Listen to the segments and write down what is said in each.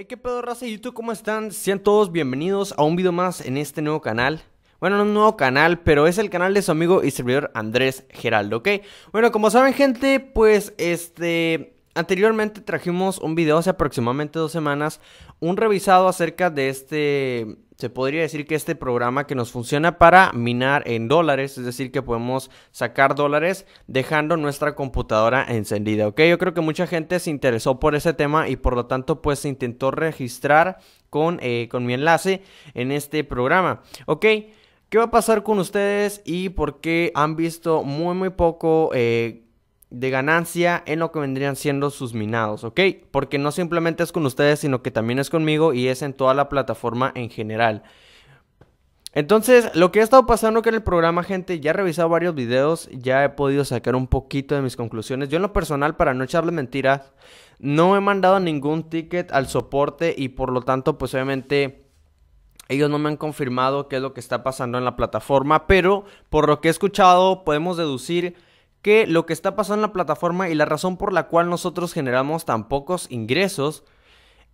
Hey, qué pedo raza YouTube, ¿cómo están? Sean todos bienvenidos a un video más en este nuevo canal. Bueno, no un nuevo canal, pero es el canal de su amigo y servidor Andrés Geraldo, ¿ok? Bueno, como saben gente, pues este... Anteriormente trajimos un video hace aproximadamente dos semanas, un revisado acerca de este, se podría decir que este programa que nos funciona para minar en dólares, es decir, que podemos sacar dólares dejando nuestra computadora encendida, ¿ok? Yo creo que mucha gente se interesó por ese tema y por lo tanto pues se intentó registrar con, eh, con mi enlace en este programa, ¿ok? ¿Qué va a pasar con ustedes y por qué han visto muy muy poco... Eh, de ganancia en lo que vendrían siendo sus minados, ¿ok? Porque no simplemente es con ustedes, sino que también es conmigo y es en toda la plataforma en general. Entonces, lo que ha estado pasando con en el programa, gente, ya he revisado varios videos, ya he podido sacar un poquito de mis conclusiones. Yo en lo personal, para no echarle mentiras, no he mandado ningún ticket al soporte y por lo tanto, pues obviamente... Ellos no me han confirmado qué es lo que está pasando en la plataforma, pero por lo que he escuchado podemos deducir que lo que está pasando en la plataforma y la razón por la cual nosotros generamos tan pocos ingresos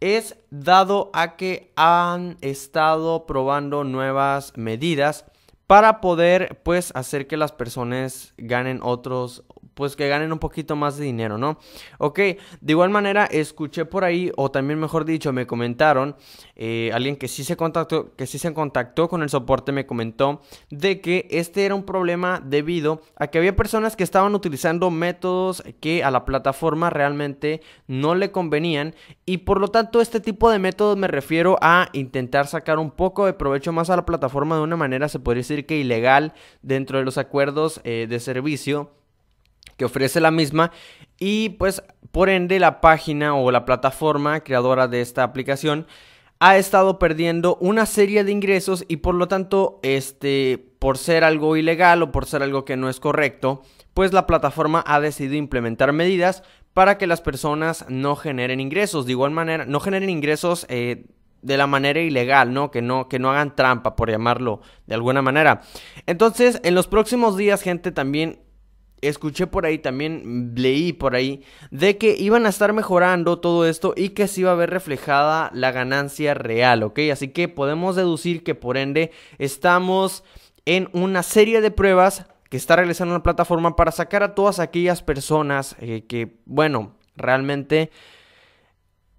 es dado a que han estado probando nuevas medidas para poder pues hacer que las personas ganen otros pues que ganen un poquito más de dinero, ¿no? Ok, de igual manera escuché por ahí, o también mejor dicho, me comentaron, eh, alguien que sí se contactó, que sí se contactó con el soporte me comentó de que este era un problema debido a que había personas que estaban utilizando métodos que a la plataforma realmente no le convenían y por lo tanto este tipo de métodos me refiero a intentar sacar un poco de provecho más a la plataforma de una manera, se podría decir que ilegal dentro de los acuerdos eh, de servicio que ofrece la misma y pues por ende la página o la plataforma creadora de esta aplicación ha estado perdiendo una serie de ingresos y por lo tanto este por ser algo ilegal o por ser algo que no es correcto, pues la plataforma ha decidido implementar medidas para que las personas no generen ingresos, de igual manera, no generen ingresos eh, de la manera ilegal, ¿no? Que, ¿no? que no hagan trampa, por llamarlo de alguna manera. Entonces, en los próximos días, gente, también escuché por ahí también, leí por ahí, de que iban a estar mejorando todo esto y que se iba a ver reflejada la ganancia real, ¿ok? Así que podemos deducir que por ende estamos en una serie de pruebas que está realizando la plataforma para sacar a todas aquellas personas eh, que, bueno, realmente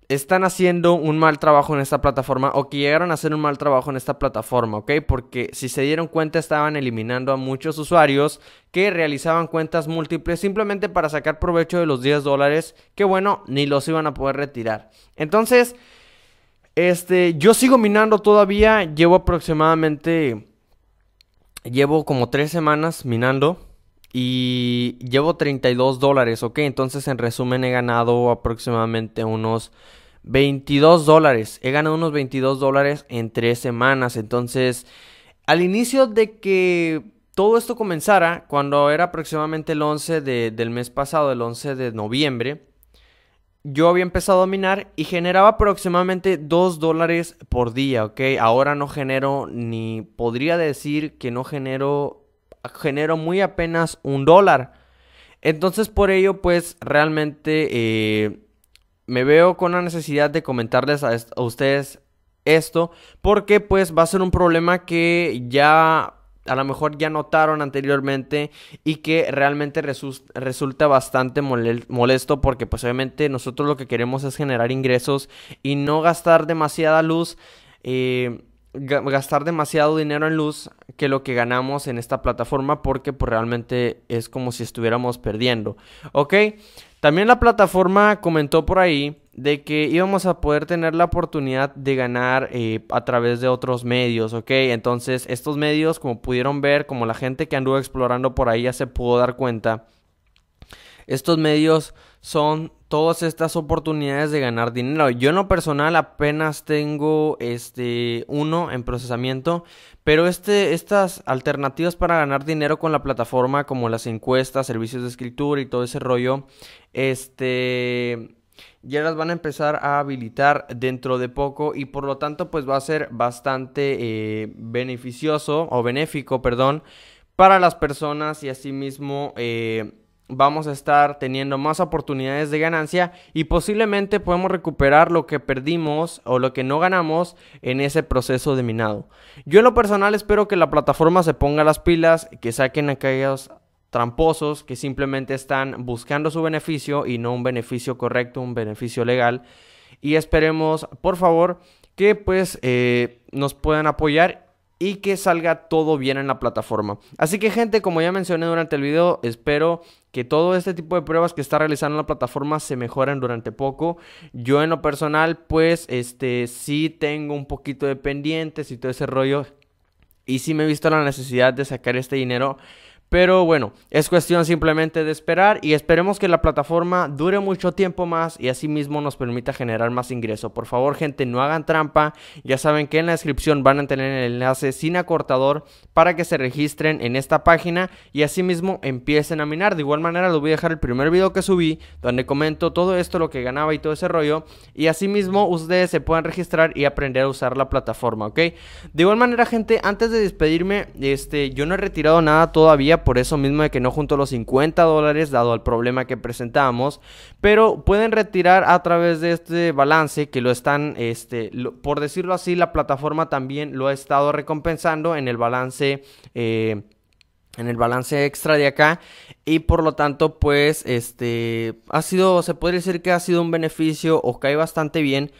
están haciendo un mal trabajo en esta plataforma o que llegaron a hacer un mal trabajo en esta plataforma, ¿ok? Porque si se dieron cuenta estaban eliminando a muchos usuarios que realizaban cuentas múltiples simplemente para sacar provecho de los 10 dólares que bueno, ni los iban a poder retirar. Entonces, este, yo sigo minando todavía, llevo aproximadamente, llevo como 3 semanas minando y llevo 32 dólares, ¿ok? Entonces en resumen he ganado aproximadamente unos 22 dólares. He ganado unos 22 dólares en 3 semanas. Entonces, al inicio de que todo esto comenzara, cuando era aproximadamente el 11 del mes pasado, el 11 de noviembre, yo había empezado a minar y generaba aproximadamente 2 dólares por día, ¿ok? Ahora no genero ni podría decir que no genero genero muy apenas un dólar. Entonces por ello pues realmente eh, me veo con la necesidad de comentarles a, ustedes esto porque pues va a ser un problema que ya a lo mejor ya notaron anteriormente y que realmente resulta bastante molesto porque pues obviamente nosotros lo que queremos es generar ingresos y no gastar demasiada luz. Eh, gastar demasiado dinero en luz que lo que ganamos en esta plataforma porque pues, realmente es como si estuviéramos perdiendo. Ok, también la plataforma comentó por ahí de que íbamos a poder tener la oportunidad de ganar eh, a través de otros medios, ¿ok? Entonces estos medios, como pudieron ver, como la gente que anduvo explorando por ahí ya se pudo dar cuenta, estos medios son todas estas oportunidades de ganar dinero. Yo en lo personal apenas tengo este uno en procesamiento, pero este, estas alternativas para ganar dinero con la plataforma, como las encuestas, servicios de escritura y todo ese rollo, este ya las van a empezar a habilitar dentro de poco y por lo tanto pues va a ser bastante eh, beneficioso o benéfico, perdón, para las personas y asimismo eh, vamos a estar teniendo más oportunidades de ganancia y posiblemente podemos recuperar lo que perdimos o lo que no ganamos en ese proceso de minado. Yo en lo personal espero que la plataforma se ponga las pilas, que saquen aquellos tramposos que simplemente están buscando su beneficio y no un beneficio correcto, un beneficio legal. Y esperemos, por favor, que pues eh, nos puedan apoyar y que salga todo bien en la plataforma. Así que gente, como ya mencioné durante el video, espero que todo este tipo de pruebas que está realizando la plataforma se mejoren durante poco. Yo en lo personal, pues, este, sí tengo un poquito de pendientes y todo ese rollo. Y si me he visto la necesidad de sacar este dinero pero bueno, es cuestión simplemente de esperar y esperemos que la plataforma dure mucho tiempo más y mismo nos permita generar más ingreso. Por favor, gente, no hagan trampa. Ya saben que en la descripción van a tener el enlace sin acortador para que se registren en esta página y asimismo empiecen a minar. De igual manera, les voy a dejar el primer video que subí donde comento todo esto, lo que ganaba y todo ese rollo. Y mismo ustedes se puedan registrar y aprender a usar la plataforma, ¿ok? De igual manera, gente, antes de despedirme, este, yo no he retirado nada todavía por eso mismo de que no junto los 50 dólares, dado al problema que presentamos, pero pueden retirar a través de este balance que lo están, este, por decirlo así, la plataforma también lo ha estado recompensando en el balance. Eh, en el balance extra de acá y por lo tanto pues este ha sido se podría decir que ha sido un beneficio o cae bastante bien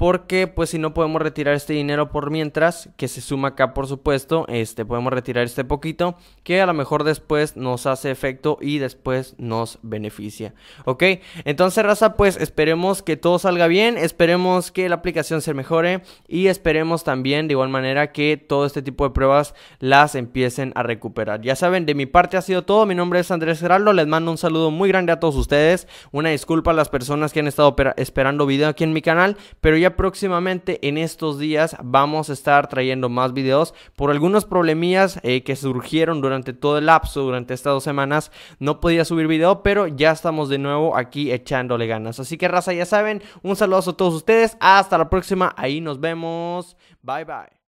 porque pues si no podemos retirar este dinero por mientras, que se suma acá por supuesto, este podemos retirar este poquito que a lo mejor después nos hace efecto y después nos beneficia, ¿ok? Entonces raza pues esperemos que todo salga bien, esperemos que la aplicación se mejore y esperemos también de igual manera que todo este tipo de pruebas las empiecen a recuperar. Ya saben, de mi parte ha sido todo, mi nombre es Andrés Geraldo, les mando un saludo muy grande a todos ustedes, una disculpa a las personas que han estado esperando video aquí en mi canal, pero ya próximamente en estos días vamos a estar trayendo más videos. Por algunos problemillas eh, que surgieron durante todo el lapso, durante estas dos semanas, no podía subir video, pero ya estamos de nuevo aquí echándole ganas. Así que raza, ya saben, un saludo a todos ustedes. Hasta la próxima, ahí nos vemos. Bye bye.